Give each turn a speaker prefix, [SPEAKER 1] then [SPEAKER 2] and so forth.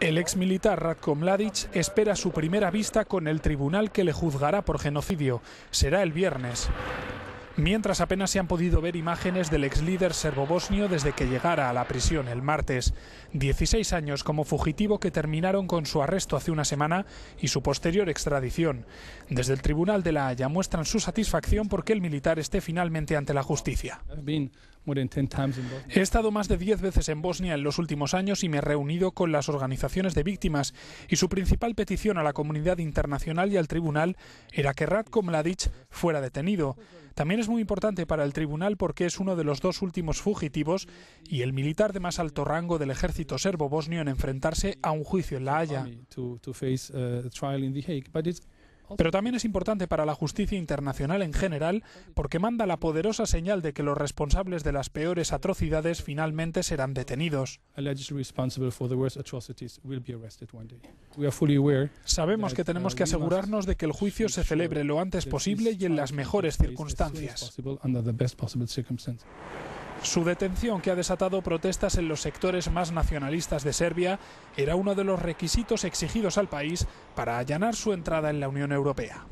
[SPEAKER 1] El ex militar Ratko Mladic espera su primera vista con el tribunal que le juzgará por genocidio. Será el viernes. Mientras apenas se han podido ver imágenes del ex líder bosnio desde que llegara a la prisión el martes. 16 años como fugitivo que terminaron con su arresto hace una semana y su posterior extradición. Desde el Tribunal de la Haya muestran su satisfacción porque el militar esté finalmente ante la justicia. He estado más de 10 veces en Bosnia en los últimos años y me he reunido con las organizaciones de víctimas y su principal petición a la comunidad internacional y al tribunal era que Ratko Mladic fuera detenido. También es muy importante para el tribunal porque es uno de los dos últimos fugitivos y el militar de más alto rango del ejército serbo-bosnio en enfrentarse a un juicio en La Haya. Pero también es importante para la justicia internacional en general porque manda la poderosa señal de que los responsables de las peores atrocidades finalmente serán detenidos. Sabemos que tenemos uh, que asegurarnos de que el juicio se celebre lo antes posible y en las mejores circunstancias. Su detención, que ha desatado protestas en los sectores más nacionalistas de Serbia, era uno de los requisitos exigidos al país para allanar su entrada en la Unión Europea.